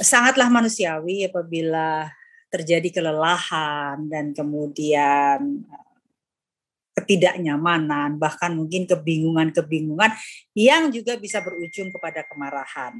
sangatlah manusiawi apabila terjadi kelelahan dan kemudian eh, ketidaknyamanan, bahkan mungkin kebingungan-kebingungan yang juga bisa berujung kepada kemarahan.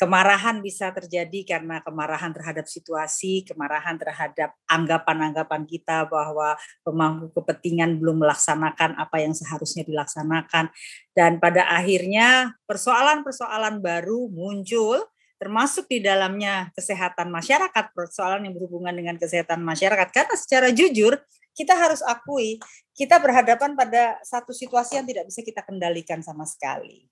Kemarahan bisa terjadi karena kemarahan terhadap situasi, kemarahan terhadap anggapan-anggapan kita bahwa pemangku kepentingan belum melaksanakan apa yang seharusnya dilaksanakan. Dan pada akhirnya persoalan-persoalan baru muncul termasuk di dalamnya kesehatan masyarakat, persoalan yang berhubungan dengan kesehatan masyarakat. Karena secara jujur, kita harus akui, kita berhadapan pada satu situasi yang tidak bisa kita kendalikan sama sekali.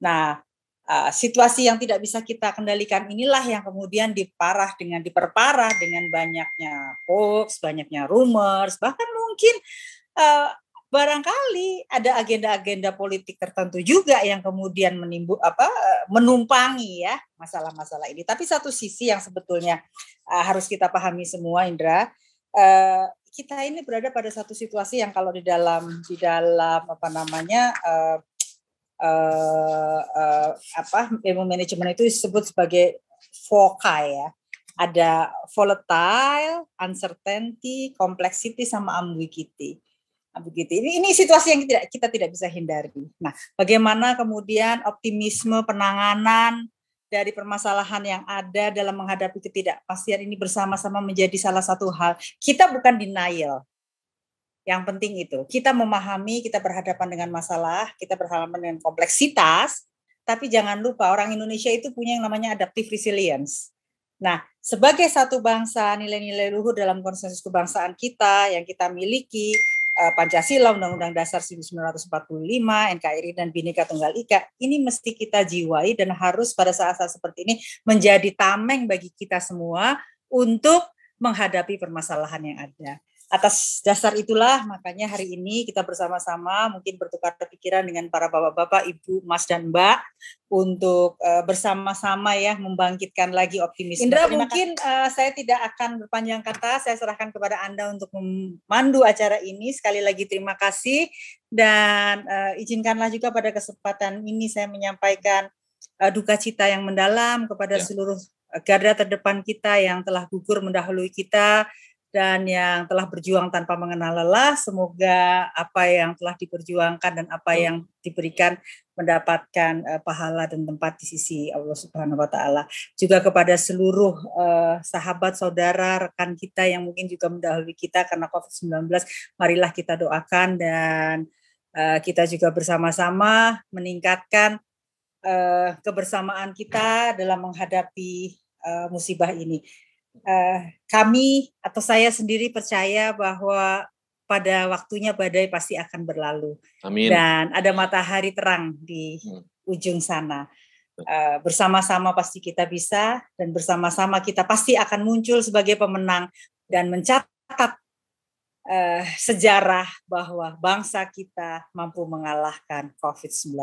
Nah, eh, situasi yang tidak bisa kita kendalikan inilah yang kemudian diparah dengan diperparah dengan banyaknya hoax, banyaknya rumors, bahkan mungkin eh, barangkali ada agenda-agenda politik tertentu juga yang kemudian menimbu apa eh, menumpangi ya masalah-masalah ini. Tapi satu sisi yang sebetulnya uh, harus kita pahami semua Indra, uh, kita ini berada pada satu situasi yang kalau di dalam di dalam apa namanya uh, uh, uh, apa ilmu manajemen itu disebut sebagai VOCA ya. Ada volatile, uncertainty, complexity sama ambiguity Ah, begitu. Ini ini situasi yang tidak kita tidak bisa hindari. Nah, bagaimana kemudian optimisme penanganan dari permasalahan yang ada dalam menghadapi ketidakpastian ini bersama-sama menjadi salah satu hal. Kita bukan denial. Yang penting itu, kita memahami, kita berhadapan dengan masalah, kita berhadapan dengan kompleksitas, tapi jangan lupa orang Indonesia itu punya yang namanya adaptive resilience. Nah, sebagai satu bangsa, nilai-nilai luhur dalam konsensus kebangsaan kita yang kita miliki, Eh, Pancasila, Undang-Undang Dasar 1945, NKRI dan Bhinneka Tunggal Ika ini mesti kita jiwai dan harus pada saat-saat seperti ini menjadi tameng bagi kita semua untuk menghadapi permasalahan yang ada atas dasar itulah makanya hari ini kita bersama-sama mungkin bertukar pikiran dengan para bapak-bapak, ibu, mas dan mbak untuk uh, bersama-sama ya membangkitkan lagi optimisme. Indra Terima mungkin uh, saya tidak akan berpanjang kata, saya serahkan kepada Anda untuk memandu acara ini. Sekali lagi terima kasih dan uh, izinkanlah juga pada kesempatan ini saya menyampaikan uh, duka cita yang mendalam kepada ya. seluruh garda terdepan kita yang telah gugur mendahului kita dan yang telah berjuang tanpa mengenal lelah. Semoga apa yang telah diperjuangkan dan apa yang diberikan mendapatkan uh, pahala dan tempat di sisi Allah Subhanahu wa taala. Juga kepada seluruh uh, sahabat, saudara, rekan kita yang mungkin juga mendahului kita karena Covid-19, marilah kita doakan dan uh, kita juga bersama-sama meningkatkan uh, kebersamaan kita dalam menghadapi uh, musibah ini. Eh, kami atau saya sendiri percaya bahwa pada waktunya badai pasti akan berlalu. Amin. Dan ada matahari terang di hmm. ujung sana. Uh, bersama-sama pasti kita bisa dan bersama-sama kita pasti akan muncul sebagai pemenang dan mencatat uh, sejarah bahwa bangsa kita mampu mengalahkan COVID-19.